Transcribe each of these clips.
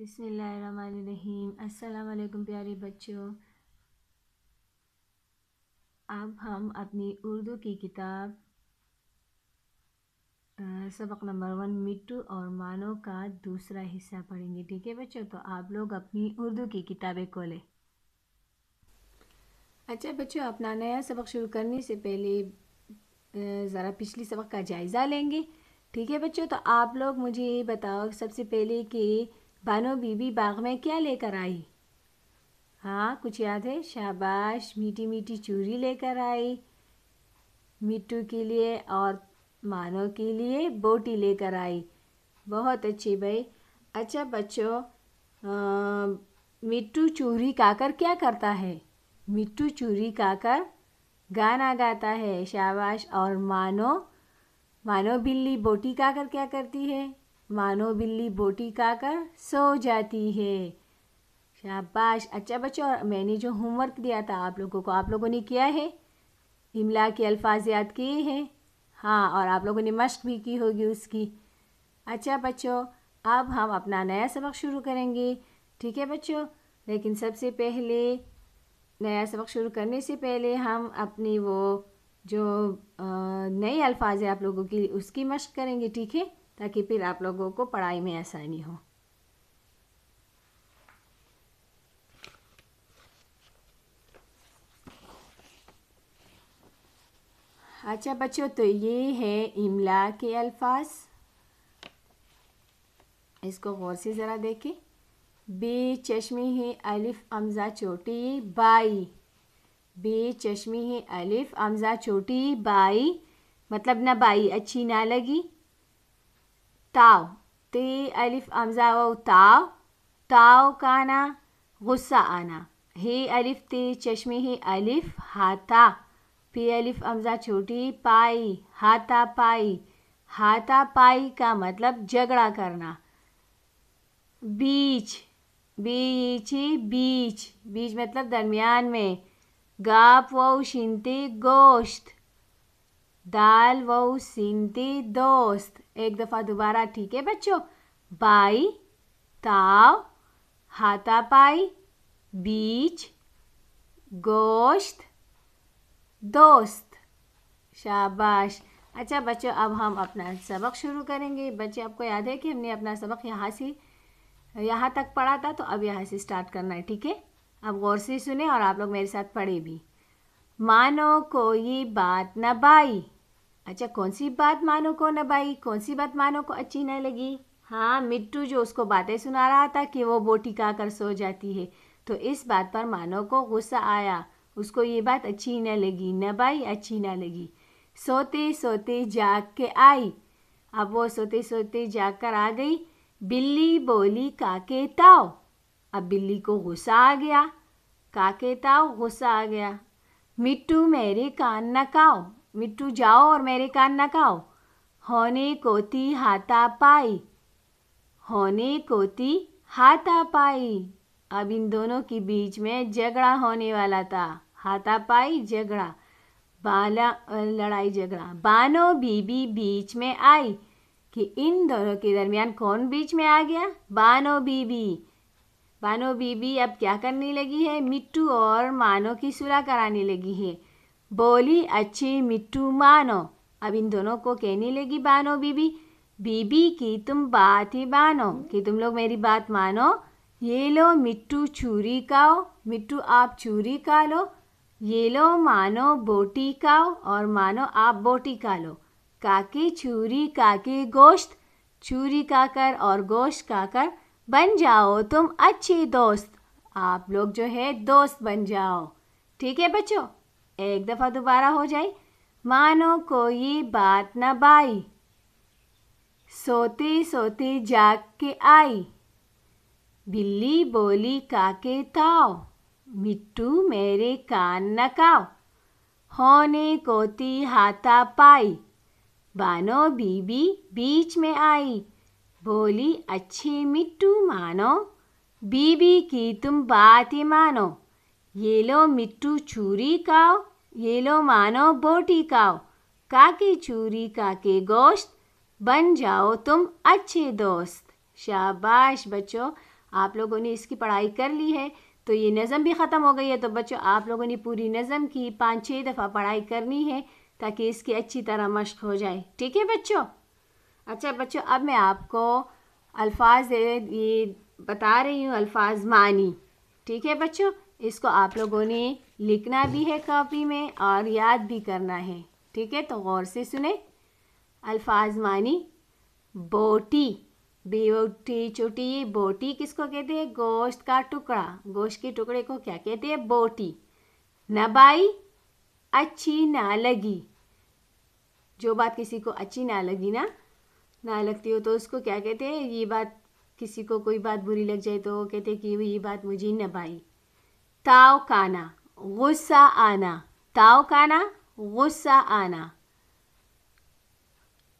बिसमीम अस्सलाम प्यारे बच्चों अब हम अपनी उर्दू की किताब सबक नंबर वन मिट्टू और मानो का दूसरा हिस्सा पढ़ेंगे ठीक है बच्चों तो आप लोग अपनी उर्दू की किताबें खोलें अच्छा बच्चों अपना नया सबक शुरू करने से पहले ज़रा पिछली सबक का जायज़ा लेंगे ठीक है बच्चों तो आप लोग मुझे बताओ सबसे पहले कि बानो बीबी बाग में क्या लेकर आई हाँ कुछ याद है शाबाश मीठी मीठी चूरी लेकर आई मिट्टू के लिए और मानो के लिए बोटी लेकर आई बहुत अच्छी भाई अच्छा बच्चों मिट्टू चूरी काकर क्या करता है मिट्टू चूरी काकर गाना गाता है शाबाश और मानो मानो बिल्ली बोटी काकर क्या करती है मानो बिल्ली बोटी खाकर सो जाती है शाबाश अच्छा बच्चों मैंने जो होमवर्क दिया था आप लोगों को आप लोगों ने किया है इमला के अल्फाज याद किए हैं हाँ और आप लोगों ने मश्क भी की होगी उसकी अच्छा बच्चों अब हम अपना नया सबक शुरू करेंगे ठीक है बच्चों लेकिन सबसे पहले नया सबक शुरू करने से पहले हम अपनी वो जो नए अल्फाज है आप लोगों की उसकी मश्क करेंगे ठीक है ताकि फिर आप लोगों को पढ़ाई में आसानी हो अच्छा बच्चों तो ये है इमला के अल्फाज इसको गौर से ज़रा देखें बे चश्मी है अलिफ अमज़ा छोटी बाई बे चश्मी है अलिफ अमज़ा छोटी बाई मतलब ना बाई अच्छी ना लगी ताव ती अलिफ अमज़ा व ताव ताव का ना गुस्सा आना ही अलिफ ती चश्मे ही अलिफ हाथा पी अलिफ अमज़ा छोटी पाई हाथा पाई हाथा पाई का मतलब झगड़ा करना बीच बीच ही बीच बीच मतलब दरमियान में गाप व शिनती गोश्त दाल व सिनती दोस्त एक दफ़ा दोबारा ठीक है बच्चों बाई ताव हाथापाई बीच गोश्त दोस्त शाबाश अच्छा बच्चों अब हम अपना सबक शुरू करेंगे बच्चे आपको याद है कि हमने अपना सबक यहाँ से यहाँ तक पढ़ा था तो अब यहाँ से स्टार्ट करना है ठीक है अब गौर से सुने और आप लोग मेरे साथ पढ़े भी मानो कोई बात न बाई अच्छा कौन सी बात मानो को न भाई कौन सी बात मानो को अच्छी न लगी हाँ मिट्टू जो उसको बातें सुना रहा था कि वो बोटी का कर सो जाती है तो इस बात पर मानो को गुस्सा आया उसको ये बात अच्छी न लगी न भाई अच्छी न लगी सोते सोते जाग के आई अब वो सोते सोते जाग कर आ गई बिल्ली बोली काके ताओ अब बिल्ली को गुस्सा आ गया काके ताओ गुस्सा आ गया मिट्टू मेरे कान न काओ मिट्टू जाओ और मेरे कान न खाओ होने कोती हाथा पाई होने कोती हाथा पाई अब इन दोनों के बीच में झगड़ा होने वाला था हाथा पाई झगड़ा बाला लड़ाई झगड़ा बानो बीबी बीच में आई कि इन दोनों के दरमियान कौन बीच में आ गया बानो बीबी बानो बीबी अब क्या करने लगी है मिट्टू और मानो की सुलह कराने लगी है बोली अच्छी मिट्टू मानो अब इन दोनों को कहने लगी बानो बीबी बीबी की तुम बात ही बानो कि तुम लोग मेरी बात मानो ये लो मिट्टू चूरी काओ मिट्टू आप चूरी का लो ये लो मानो बोटी काओ और मानो आप बोटी का लो काके चूरी काके गोश्त चूरी काकर और गोश्त काकर बन जाओ तुम अच्छे दोस्त आप लोग जो है दोस्त बन जाओ ठीक है बच्चों एक दफ़ा दोबारा हो जाए मानो कोई बात न बाई सोती सोती जाग के आई बिल्ली बोली काके ताओ मिट्टू मेरे कान न काओ होने कोती हाथा पाई बानो बीबी बीच में आई बोली अच्छे मिट्टू मानो बीबी की तुम बात ही मानो ये लो मिट्टू चूरी काओ ये लो मानो बोटी काओ काकी चूरी काके गोश्त बन जाओ तुम अच्छे दोस्त शाबाश बच्चों आप लोगों ने इसकी पढ़ाई कर ली है तो ये नज़म भी ख़त्म हो गई है तो बच्चों आप लोगों ने पूरी नज़म की पाँच छः दफ़ा पढ़ाई करनी है ताकि इसकी अच्छी तरह मश्क हो जाए ठीक है बच्चों अच्छा बच्चों अब मैं आपको अल्फाज ये बता रही हूँ अल्फाज मानी ठीक है बच्चों इसको आप लोगों ने लिखना भी है कॉपी में और याद भी करना है ठीक है तो गौर से सुने अल्फाज मानी बोटी बेटी चोटी बोटी किसको कहते हैं गोश्त का टुकड़ा गोश्त के टुकड़े को क्या कहते हैं बोटी नबाई अच्छी ना लगी जो बात किसी को अच्छी ना लगी ना ना लगती हो तो उसको क्या कहते हैं ये बात किसी को कोई बात बुरी लग जाए तो कहते हैं कि ये बात मुझे नबाई ताव काना गुस्सा आना ताव काना गुस्सा आना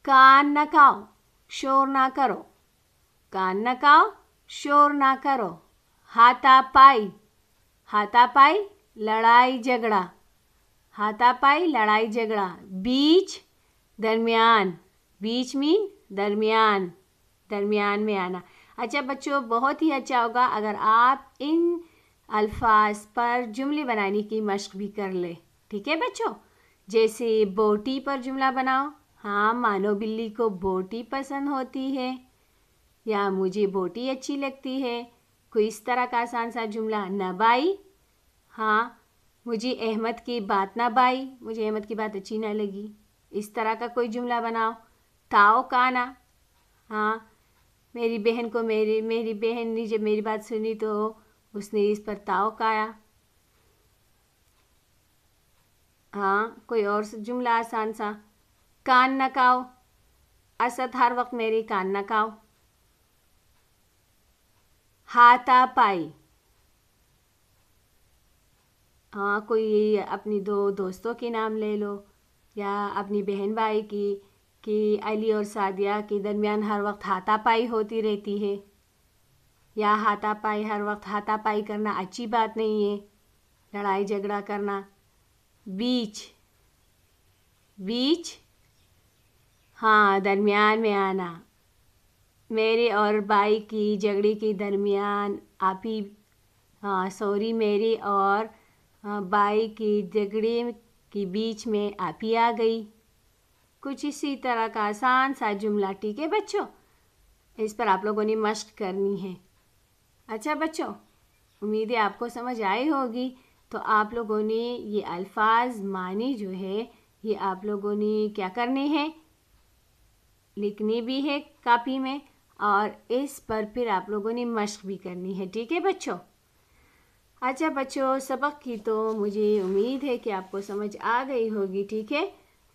कान न काओ शोर ना करो कान न काओ शोर ना करो हाथापाई हाथापाई लड़ाई झगड़ा हाथापाई लड़ाई झगड़ा बीच दरमियान बीच मीन दरमियान दरमियान में आना अच्छा बच्चों बहुत ही अच्छा होगा अगर आप इन अल्फाज पर जुमले बनाने की मशक भी कर ले ठीक है बच्चों जैसे बोटी पर जुमला बनाओ हाँ मानो बिल्ली को बोटी पसंद होती है या मुझे बोटी अच्छी लगती है कोई इस तरह का आसान सा जुमला नबाई हाँ मुझे अहमद की बात ना बाई मुझे अहमद की बात अच्छी ना लगी इस तरह का कोई जुमला बनाओ ताओ काना हाँ मेरी बहन को मेरी मेरी बहन ने जब मेरी बात सुनी तो उसने इस पर ताव काया हाँ कोई और जुमला आसान सा कान न काओ असद हर वक्त मेरी कान न काओ हाथा पाई हाँ कोई अपनी दो दोस्तों के नाम ले लो या अपनी बहन भाई की कि अली और सादिया के दरमियान हर वक्त हाथा पाई होती रहती है या हाथापाई हर वक्त हाथापाई करना अच्छी बात नहीं है लड़ाई झगड़ा करना बीच बीच हाँ दरमियान में आना मेरे और भाई की झगड़े के दरमियान आप ही हाँ सॉरी मेरे और हाँ, भाई की झगड़े के बीच में आप ही आ गई कुछ इसी तरह का आसान सा जुमला ठीक है बच्चों इस पर आप लोगों ने मश्क करनी है अच्छा बच्चों उम्मीद है आपको समझ आई होगी तो आप लोगों ने ये अल्फाज मानी जो है ये आप लोगों ने क्या करने हैं लिखने भी है कापी में और इस पर फिर आप लोगों ने मश्क भी करनी है ठीक है बच्चों अच्छा बच्चों सबक की तो मुझे उम्मीद है कि आपको समझ आ गई होगी ठीक है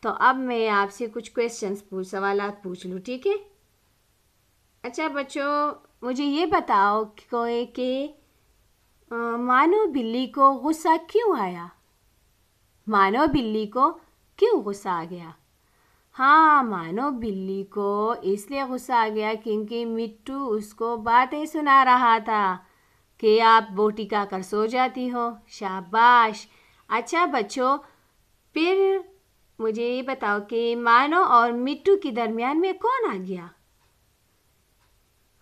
तो अब मैं आपसे कुछ क्वेश्चंस पूछ सवाल पूछ लूँ ठीक है अच्छा बच्चों मुझे ये बताओ कोए कि मानो बिल्ली को गुस्सा क्यों आया मानो बिल्ली को क्यों गुस्सा आ गया हाँ मानो बिल्ली को इसलिए गुस्सा आ गया क्योंकि मिट्टू उसको बातें सुना रहा था कि आप बोटिका कर सो जाती हो शाबाश अच्छा बच्चों फिर मुझे ये बताओ कि मानो और मिट्टू के दरमियान में कौन आ गया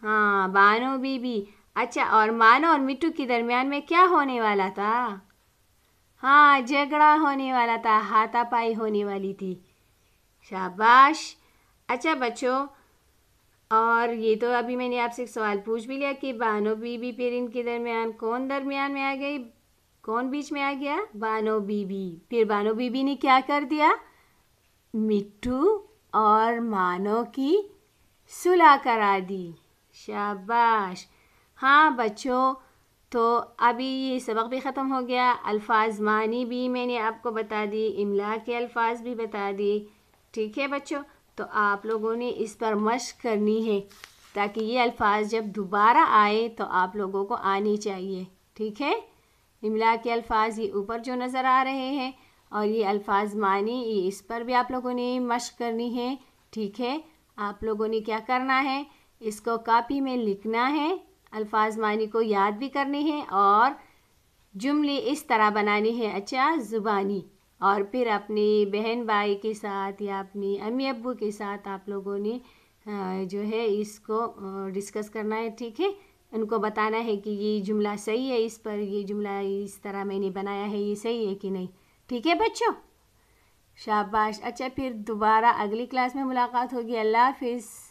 हाँ बानो बीबी अच्छा और मानो और मिट्टू के दरमियान में क्या होने वाला था हाँ झगड़ा होने वाला था हाथापाई होने वाली थी शाबाश अच्छा बच्चों और ये तो अभी मैंने आपसे एक सवाल पूछ भी लिया कि बानो बीबी फिर इनके दरमियान कौन दरमियान में आ गई कौन बीच में आ गया बानो बीबी फिर बानो बीबी ने क्या कर दिया मिट्टू और मानो की सुलह करा दी शाबाश हाँ बच्चों तो अभी ये सबक भी ख़त्म हो गया अल्फाज मानी भी मैंने आपको बता दी इमला के अल्फाज भी बता दी ठीक है बच्चों तो आप लोगों ने इस पर मश्क करनी है ताकि ये अल्फाज जब दोबारा आए तो आप लोगों को आनी चाहिए ठीक है इमला के अल्फाज ये ऊपर जो नज़र आ रहे हैं और ये अल्फाज मानी ये इस पर भी आप लोगों ने मश्क करनी है ठीक है आप लोगों ने क्या करना है इसको कापी में लिखना है अल्फाज मानी को याद भी करने हैं और जुमले इस तरह बनाने हैं अच्छा ज़ुबानी और फिर अपने बहन भाई के साथ या अपनी अम्मी अबू के साथ आप लोगों ने जो है इसको डिस्कस करना है ठीक है उनको बताना है कि ये जुमला सही है इस पर ये जुमला इस तरह मैंने बनाया है ये सही है कि नहीं ठीक है बच्चों शाबाश अच्छा फिर दोबारा अगली क्लास में मुलाकात होगी अल्लाह हाफिज़